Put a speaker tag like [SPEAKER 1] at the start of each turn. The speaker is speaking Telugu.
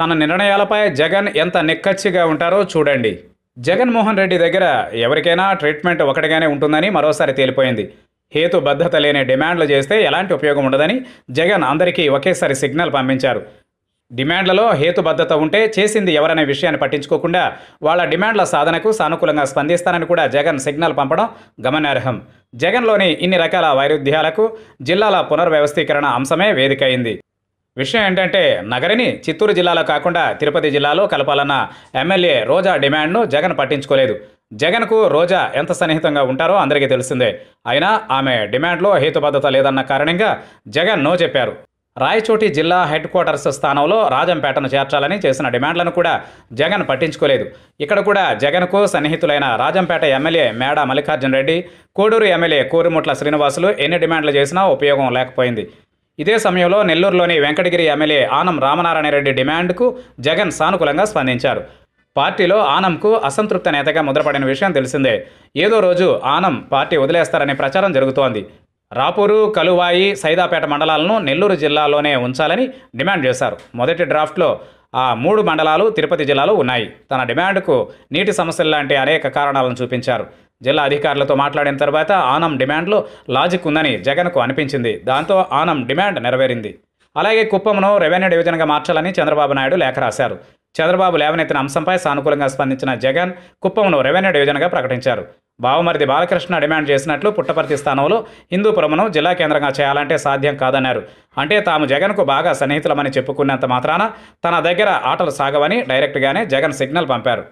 [SPEAKER 1] తన నిర్ణయాలపై జగన్ ఎంత నిక్కచ్చిగా ఉంటారో చూడండి జగన్మోహన్ రెడ్డి దగ్గర ఎవరికైనా ట్రీట్మెంట్ ఒకటిగానే ఉంటుందని మరోసారి తేలిపోయింది హేతుబద్ధత లేని డిమాండ్లు చేస్తే ఎలాంటి ఉపయోగం ఉండదని జగన్ అందరికీ ఒకేసారి సిగ్నల్ పంపించారు డిమాండ్లలో హేతుబద్ధత ఉంటే చేసింది ఎవరనే విషయాన్ని పట్టించుకోకుండా వాళ్ళ డిమాండ్ల సాధనకు సానుకూలంగా స్పందిస్తానని కూడా జగన్ సిగ్నల్ పంపడం గమనార్హం జగన్లోని ఇన్ని రకాల వైరుధ్యాలకు జిల్లాల పునర్వ్యవస్థీకరణ అంశమే వేదికైంది విషయం ఏంటంటే నగరిని చిత్తూరు జిల్లాలో కాకుండా తిరుపతి జిల్లాలో కలపాలన్న ఎమ్మెల్యే రోజా డిమాండ్ను జగన్ పట్టించుకోలేదు జగన్కు రోజా ఎంత సన్నిహితంగా ఉంటారో అందరికీ తెలిసిందే అయినా ఆమె డిమాండ్లో హేతుబద్ధత లేదన్న కారణంగా జగన్ నో చెప్పారు రాయచోటి జిల్లా హెడ్ క్వార్టర్స్ స్థానంలో రాజంపేటను చేర్చాలని చేసిన డిమాండ్లను కూడా జగన్ పట్టించుకోలేదు ఇక్కడ కూడా జగన్కు సన్నిహితులైన రాజంపేట ఎమ్మెల్యే మేడ మల్లికార్జున రెడ్డి కోడూరు ఎమ్మెల్యే కోరిముట్ల శ్రీనివాసులు ఎన్ని డిమాండ్లు చేసినా ఉపయోగం లేకపోయింది ఇదే సమయంలో నెల్లూరులోని వెంకటగిరి ఎమ్మెల్యే ఆనం రామనారాయణరెడ్డి డిమాండ్కు జగన్ సానుకూలంగా స్పందించారు పార్టీలో ఆనంకు అసంతృప్త నేతగా ముద్రపడిన విషయం తెలిసిందే ఏదో రోజు ఆనం పార్టీ వదిలేస్తారనే ప్రచారం జరుగుతోంది రాపూరు కలువాయి సైదాపేట మండలాలను నెల్లూరు జిల్లాలోనే ఉంచాలని డిమాండ్ చేశారు మొదటి డ్రాఫ్ట్లో ఆ మూడు మండలాలు తిరుపతి జిల్లాలో ఉన్నాయి తన డిమాండ్కు నీటి సమస్యలు లాంటి అనేక కారణాలను చూపించారు జిల్లా అధికారులతో మాట్లాడిన తర్వాత ఆనం డిమాండ్లో లాజిక్ ఉందని జగన్కు అనిపించింది దాంతో ఆనం డిమాండ్ నెరవేరింది అలాగే కుప్పమును రెవెన్యూ డివిజన్గా మార్చాలని చంద్రబాబు నాయుడు లేఖ రాశారు చంద్రబాబు లేవనెత్తిన అంశంపై సానుకూలంగా స్పందించిన జగన్ కుప్పమును రెవెన్యూ డివిజన్గా ప్రకటించారు బావమరిది బాలకృష్ణ డిమాండ్ చేసినట్లు పుట్టపర్తి స్థానంలో హిందూపురమును జిల్లా కేంద్రంగా చేయాలంటే సాధ్యం కాదన్నారు అంటే తాము జగన్కు బాగా సన్నిహితులమని చెప్పుకున్నంత మాత్రాన తన దగ్గర ఆటలు సాగవని డైరెక్ట్గానే జగన్ సిగ్నల్ పంపారు